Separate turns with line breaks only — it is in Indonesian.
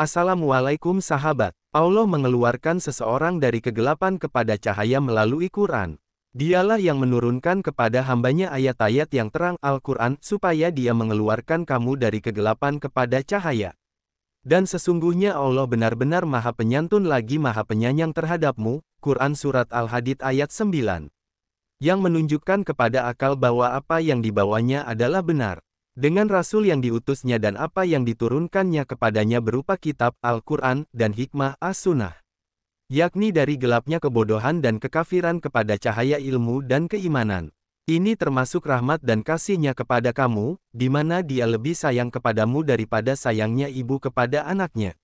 Assalamualaikum sahabat. Allah mengeluarkan seseorang dari kegelapan kepada cahaya melalui Quran. Dialah yang menurunkan kepada hambanya ayat-ayat yang terang Al-Quran supaya dia mengeluarkan kamu dari kegelapan kepada cahaya. Dan sesungguhnya Allah benar-benar maha penyantun lagi maha penyanyang terhadapmu, Quran Surat Al-Hadid ayat 9. Yang menunjukkan kepada akal bahwa apa yang dibawanya adalah benar. Dengan Rasul yang diutusnya dan apa yang diturunkannya kepadanya berupa kitab, Al-Quran, dan hikmah, As-Sunnah. Yakni dari gelapnya kebodohan dan kekafiran kepada cahaya ilmu dan keimanan. Ini termasuk rahmat dan kasihnya kepada kamu, di mana dia lebih sayang kepadamu daripada sayangnya ibu kepada anaknya.